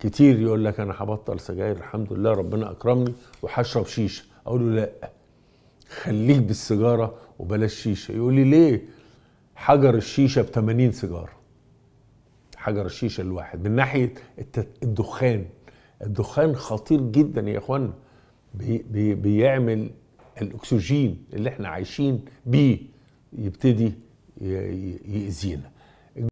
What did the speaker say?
كتير يقول لك انا هبطل سجاير الحمد لله ربنا اكرمني وهشرب شيشه اقول له لا خليك بالسيجاره وبلاش شيشه يقول لي ليه حجر الشيشه ب 80 سيجاره حجر الشيشه الواحد من ناحيه الدخان الدخان خطير جدا يا اخوانا بي بي بيعمل الاكسجين اللي احنا عايشين بيه يبتدي يأذينا